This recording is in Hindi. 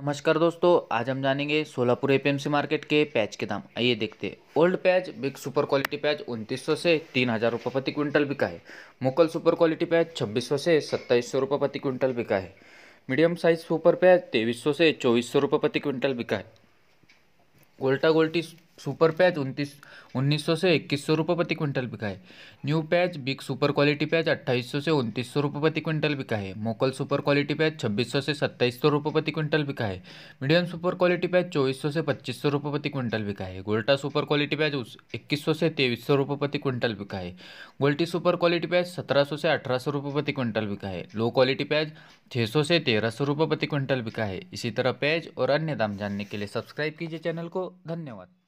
नमस्कार दोस्तों आज हम जानेंगे सोलापुर एपीएमसी मार्केट के प्याज के दाम आइए देखते हैं old patch big super quality प्याज उनतीस सौ से तीन हज़ार रुपये प्रति क्विंटल बिका है मुकल सुपर क्वालिटी प्याज छब्बीस सौ से सत्ताईस सौ रुपये प्रति क्विंटल बिका है मीडियम साइज सुपर प्याज तेईस सौ से चौबीस सौ रुपये प्रति क्विंटल बिका है गोल्टा गोल्टी सुपर पैच उनतीस उन्नीस सौ से इक्कीस सौ रुपये प्रति क्विंटल बिका है new patch big super quality patch अट्ठाईस सौ से उनतीस सौ रुपये प्रति क्विंटल बिका है मोकल सुपर क्वालिटी पैच छब्बीस सौ से सत्ताईस सौ रुपये प्रति क्विंटल बिका है मीडियम सुपर क्वालिटी पैच चौबीस सौ से पच्चीस सौ रुपये प्रति क्विंटल बिका है गोल्टा सुपर क्वालिटी पैच इक्कीस सौ से तेईस सौ रुपये प्रति क्विंटल बिका है गोल्टी सुपर क्वालिटी पैच सत्रह सौ से अठारह सौ रुपये प्रति क्विंटल बिका है लो क्वालिटी पैच छः सौ से तेरह सौ रुपये प्रति क्विंटल बिका है इसी तरह पैच और अन्य दाम जानने के लिए सब्सक्राइब कीजिए चैनल को धन्यवाद